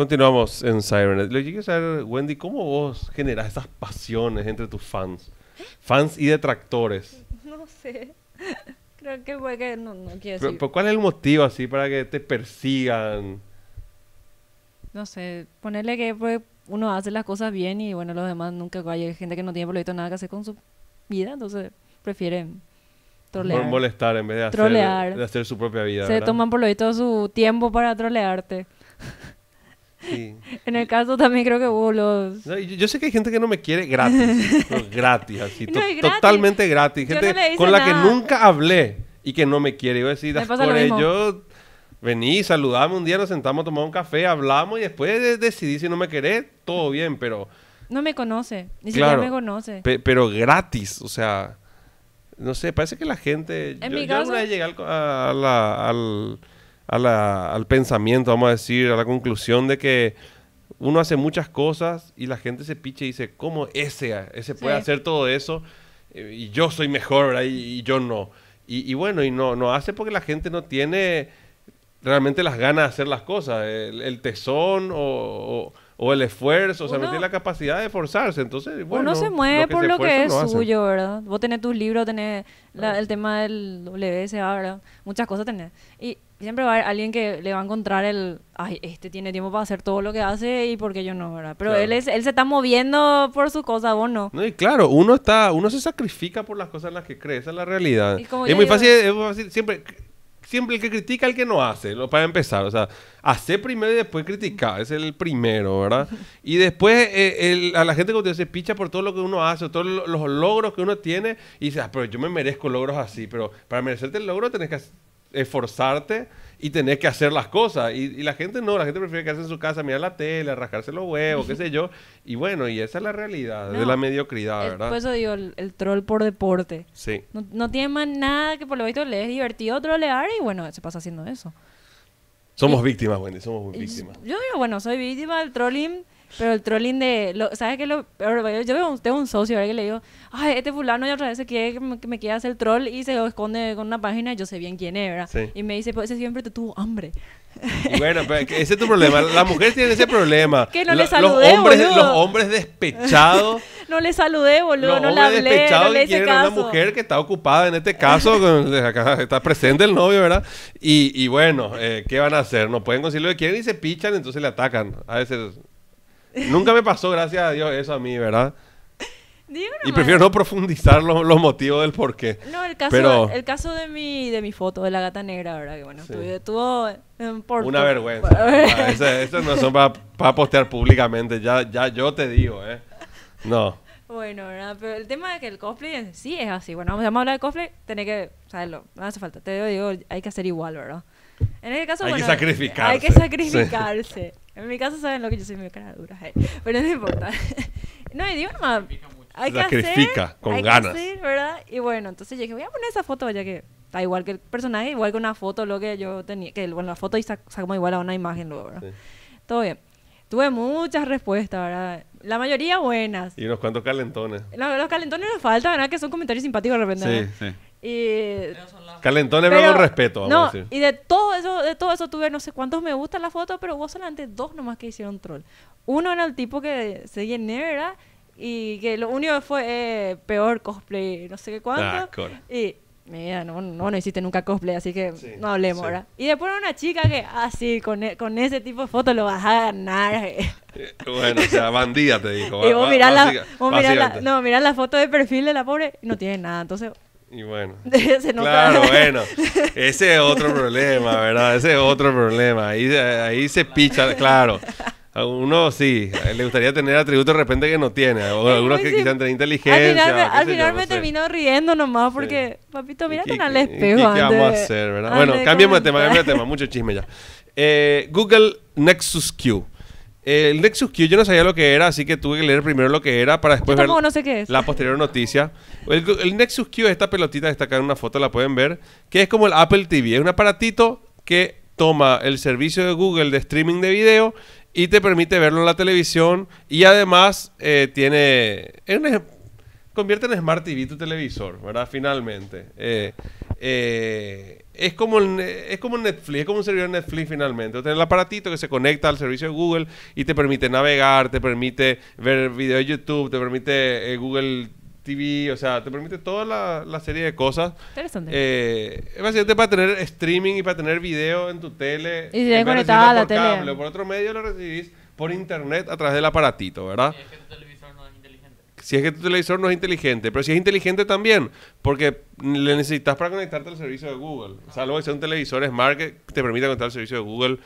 Continuamos en Cybernet. Lo quiero saber, Wendy, ¿cómo vos generás esas pasiones entre tus fans? Fans y detractores. No sé. Creo que fue que no, no quiero decir. ¿Cuál es el motivo así para que te persigan? No sé, ponerle que pues, uno hace las cosas bien y bueno, los demás nunca. Pues, hay gente que no tiene por lo visto nada que hacer con su vida, entonces prefieren trolear. Por molestar en vez de hacer, hacer su propia vida. Se toman por lo visto su tiempo para trolearte. En el caso también creo que hubo los... yo, sé que hay gente que no me quiere gratis. gratis, así. Totalmente gratis. Gente con la que nunca hablé y que no me quiere. Yo decir, ello, vení, saludame un día, nos sentamos, tomamos un café, hablamos y después decidí si no me querés, todo bien, pero... No me conoce, ni siquiera me conoce. pero gratis, o sea, no sé, parece que la gente... En yo, mi caso... llegué al al pensamiento, vamos a decir, a la conclusión de que uno hace muchas cosas y la gente se piche y dice, ¿cómo ese, ese puede hacer todo eso? Eh, y yo soy mejor, ¿verdad? Y, yo no. Y, bueno, y no, no hace porque la gente no tiene realmente las ganas de hacer las cosas, el, tesón o, el esfuerzo, o sea, no tiene la capacidad de esforzarse. Entonces, bueno, uno se mueve por lo que es suyo, ¿verdad? Vos tenés tus libros, tenés el tema del WSA, ¿verdad? Muchas cosas tenés. Y siempre va a haber alguien que le va a encontrar el, ay, este tiene tiempo para hacer todo lo que hace y porque yo no, ¿verdad? Pero él es, él se está moviendo por su cosa, o no. No, y claro, uno está, uno se sacrifica por las cosas en las que cree, esa es la realidad. Es muy fácil, siempre siempre el que critica el que no hace, para empezar. O sea, hace primero y después criticar, es el primero, ¿verdad? Y después eh, a la gente como te se picha por todo lo que uno hace, todos los logros que uno tiene, y dice, ah, pero yo me merezco logros así, pero para merecerte el logro tenés que esforzarte y tener que hacer las cosas. Y, la gente no, la gente prefiere quedarse en su casa, mirar la tele, rascarse los huevos, qué sé yo. Y bueno, y esa es la realidad de la mediocridad, ¿verdad? Por eso digo, el, troll por deporte. Sí. No, tiene más nada que por lo visto le es divertido trolear y bueno, se pasa haciendo eso. Somos víctimas, Wendy, somos víctimas. Yo digo, bueno, soy víctima del trolling pero el trolling de... Lo, ¿Sabes qué? Lo, yo veo, tengo un socio ¿verdad? que le digo, ay, este fulano ya otra vez se quiere, que me, me quiere hacer troll y se esconde con una página y yo sé bien quién es, ¿verdad? Sí. Y me dice, pues ese siempre te tuvo hambre. Y bueno, pero pues, ese es tu problema. Las mujeres tienen ese problema. Que no le saludé, los hombres, Los hombres despechados. no le saludé, boludo. no le hablé. no le hice caso. una mujer que está ocupada en este caso. Con, acá está presente el novio, ¿verdad? Y, y bueno, eh, ¿qué van a hacer? No pueden conseguir lo que quieren y se pichan, entonces le atacan. A veces Nunca me pasó, gracias a Dios, eso a mí, ¿verdad? Digo y prefiero no profundizar los motivos del por qué. No, el caso, el caso de, mi, de mi foto, de la gata negra, ¿verdad? Que bueno, estuvo en Porto. Una vergüenza. Ah, Esas no son para postear públicamente, ya, ya yo te digo, ¿eh? No. Bueno, ¿verdad? Pero el tema de que el cosplay sí es así. Bueno, vamos a hablar de cosplay, tenés que saberlo, no hace falta. Te digo, hay que hacer igual, ¿verdad? En este caso, hay que sacrificarse. Hay que sacrificarse. En mi casa saben lo que yo soy mi cara dura, pero no importa. No, y digo, hay que Sacrifica con ganas. Que ¿verdad? Y bueno, entonces yo dije, voy a poner esa foto ya que está igual que el personaje, igual que una foto, lo que yo tenía, que bueno, la foto y sacamos igual a una imagen luego, ¿verdad? Todo bien. Tuve muchas respuestas, ¿verdad? La mayoría buenas. Y unos cuantos calentones. Los, calentones nos faltan, ¿verdad? Que son comentarios simpáticos de repente. Sí, sí. Y... Calentones pero, con respeto, Y de todo eso, de todo eso tuve no sé cuántos me gustan las fotos, pero vos solamente dos nomás que hicieron troll. Uno era el tipo que se llené, Y que lo único que fue eh, peor cosplay, no sé qué cuánto. Ah, y mira, no, no, no, hiciste nunca cosplay, así que no hablemos, ahora. Y después una chica que, así, ah, con, e, con ese tipo de fotos lo vas a ganar. Eh, bueno, o sea, bandida te dijo. Y vos mirás la, no, la foto de perfil de la pobre, Y no tiene nada. Entonces, y bueno. claro, bueno. Ese es otro problema, ¿verdad? Ese es otro problema. Ahí, ahí se picha, claro. A uno sí, le gustaría tener atributos de repente que no tiene. algunos que quizás tienen inteligencia. Al final, me terminó termino riendo nomás porque, papito, mira con al espejo. ¿Qué vamos a hacer, verdad? Bueno, cambiamos de tema, cambiemos de tema. Mucho chisme ya. Eh, Google Nexus Q. El Nexus Q yo no sabía lo que era, así que tuve que leer primero lo que era para después ver no sé la posterior noticia. El, Nexus Q esta pelotita que está acá en una foto, la pueden ver, que es como el Apple TV. Es un aparatito que toma el servicio de Google de streaming de video y te permite verlo en la televisión y además eh, tiene convierte en Smart TV tu televisor, ¿verdad? Finalmente. Eh, eh, es, como es como Netflix, es como un servidor Netflix finalmente. Tienes el aparatito que se conecta al servicio de Google y te permite navegar, te permite ver video de YouTube, te permite eh, Google TV, o sea, te permite toda la, serie de cosas. Interesante. Eh, es básicamente para tener streaming y para tener video en tu tele. Y si conectada a la por tele. por otro medio lo recibís por internet a través del aparatito, ¿verdad? Y es que tu televisor no es inteligente. Si es que tu televisor no es inteligente, pero si es inteligente también, porque le necesitas para conectarte al servicio de Google. Salvo que sea un televisor smart que te permita conectar al servicio de Google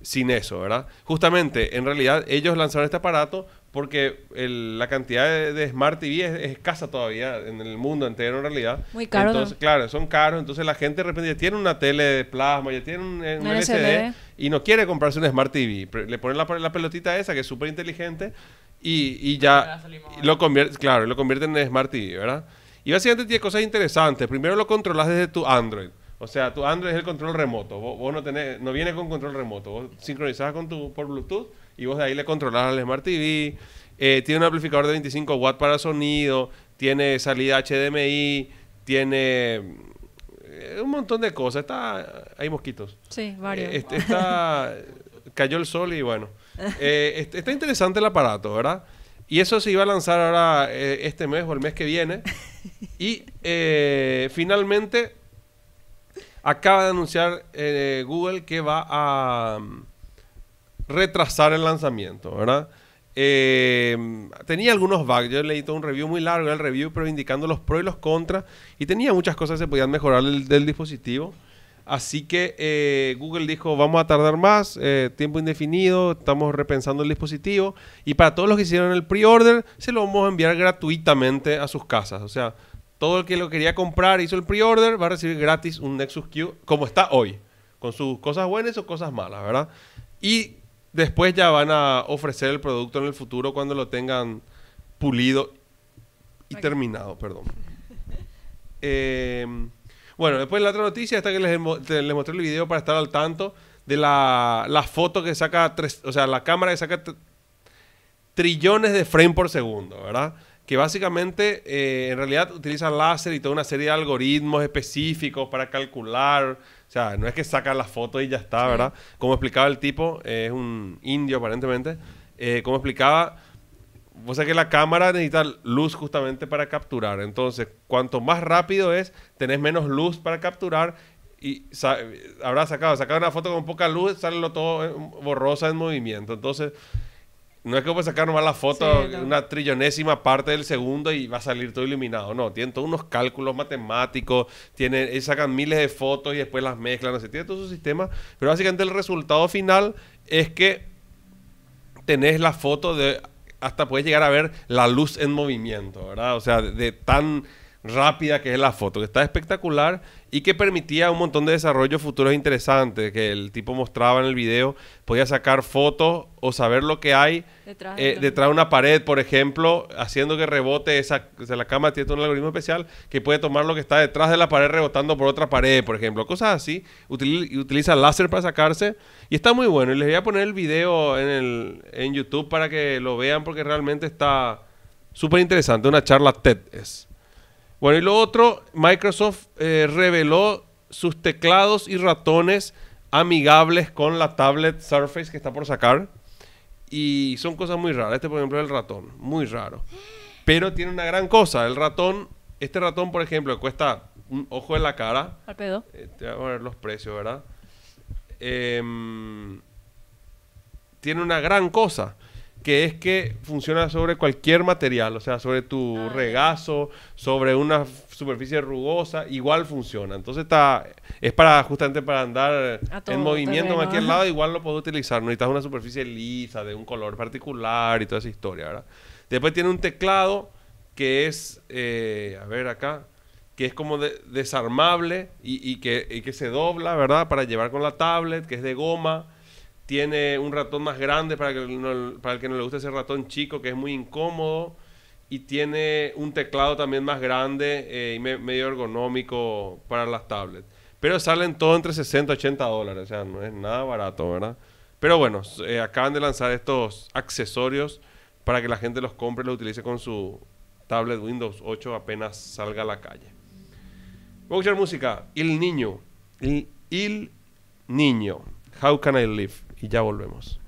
sin eso, ¿verdad? Justamente, en realidad, ellos lanzaron este aparato porque la cantidad de, Smart TV es, escasa todavía en el mundo entero, en realidad. Muy caro. Claro, son caros. Entonces, la gente de repente ya tiene una tele de plasma, ya tiene un, eh, LCD y no quiere comprarse un Smart TV. Le ponen la, la pelotita esa, que es súper inteligente, y, ya lo convierte, claro, lo en Smart TV, ¿verdad? Y básicamente tiene cosas interesantes. Primero lo controlas desde tu Android. O sea, tu Android es el control remoto. Vos, no tenés, no viene con control remoto. Vos sincronizás con tu, por Bluetooth y vos de ahí le controlas al Smart TV. Eh, tiene un amplificador de 25 watts para sonido. Tiene salida HDMI. Tiene eh, un montón de cosas. Está, hay mosquitos. Sí, varios. Eh, este, está, cayó el sol y bueno. Eh, está interesante el aparato, ¿verdad? Y eso se iba a lanzar ahora eh, este mes o el mes que viene. Y eh, finalmente acaba de anunciar Google que va a mm, retrasar el lanzamiento, ¿verdad? tenía algunos bugs. Yo leí todo un review muy largo, el review, pero indicando los pros y los contras. Y tenía muchas cosas que se podían mejorar del dispositivo. Así que eh, Google dijo, vamos a tardar más, eh, tiempo indefinido, estamos repensando el dispositivo. Y para todos los que hicieron el pre-order, se lo vamos a enviar gratuitamente a sus casas. O sea, todo el que lo quería comprar, hizo el pre-order, va a recibir gratis un Nexus Q como está hoy. Con sus cosas buenas o cosas malas, ¿verdad? Y después ya van a ofrecer el producto en el futuro cuando lo tengan pulido y terminado, perdón. Eh, bueno, después la otra noticia está que les, mostré el video para estar al tanto de la, foto que saca, tres, o sea, la cámara que saca trillones de frames por segundo, ¿verdad? Que básicamente, eh, en realidad, utiliza láser y toda una serie de algoritmos específicos para calcular. O sea, no es que saca la foto y ya está, ¿verdad? Como explicaba el tipo, eh, es un indio aparentemente, eh, como explicaba, o sea que la cámara necesita luz justamente para capturar. Entonces, cuanto más rápido es, tenés menos luz para capturar. Y habrá sacado, sacado una foto con poca luz, sale todo borrosa en movimiento. Entonces, no es que puedes sacar nomás la foto una trillonésima parte del segundo y va a salir todo iluminado. No, tienen todos unos cálculos matemáticos, eh, sacan miles de fotos y después las mezclan, tiene todo su sistema. Pero básicamente el resultado final es que tenés la foto de hasta puedes llegar a ver la luz en movimiento, ¿verdad? O sea, de, tan rápida que es la foto, que está espectacular y que permitía un montón de desarrollos futuros interesantes que el tipo mostraba en el video. Podía sacar fotos o saber lo que hay detrás, eh, de una pared, por ejemplo, haciendo que rebote esa... la cámara tiene un algoritmo especial que puede tomar lo que está detrás de la pared rebotando por otra pared, por ejemplo. Cosas así. utiliza láser para sacarse y está muy bueno. Y les voy a poner el video en, el, en YouTube para que lo vean porque realmente está súper interesante. Una charla TED es. Bueno, y lo otro, Microsoft eh, reveló sus teclados y ratones amigables con la tablet Surface que está por sacar. Y son cosas muy raras. Este, por ejemplo, es el ratón. Muy raro. Pero tiene una gran cosa. El ratón, este ratón, por ejemplo, cuesta un ojo en la cara. Al pedo. Eh, te voy a poner los precios, ¿verdad? Em, tiene una gran cosa que es que funciona sobre cualquier material, o sea, sobre tu ah, regazo, sobre una superficie rugosa, igual funciona. Entonces está, es para justamente para andar en movimiento en cualquier lado, igual lo puedo utilizar. No necesitas una superficie lisa, de un color particular y toda esa historia, ¿verdad? Después tiene un teclado que es, eh, a ver acá, que es como desarmable y, que, y que se dobla, ¿verdad? Para llevar con la tablet, que es de goma tiene un ratón más grande para, que para el que no le guste ese ratón chico, que es muy incómodo. Y tiene un teclado también más grande eh, y medio ergonómico para las tablets. Pero salen todo entre 60 y 80 dólares. O sea, no es nada barato, ¿verdad? Pero bueno, eh, acaban de lanzar estos accesorios para que la gente los compre y los utilice con su tablet Windows 8 apenas salga a la calle. Voy a escuchar música. il niño. il niño. How can I live? y ya volvemos.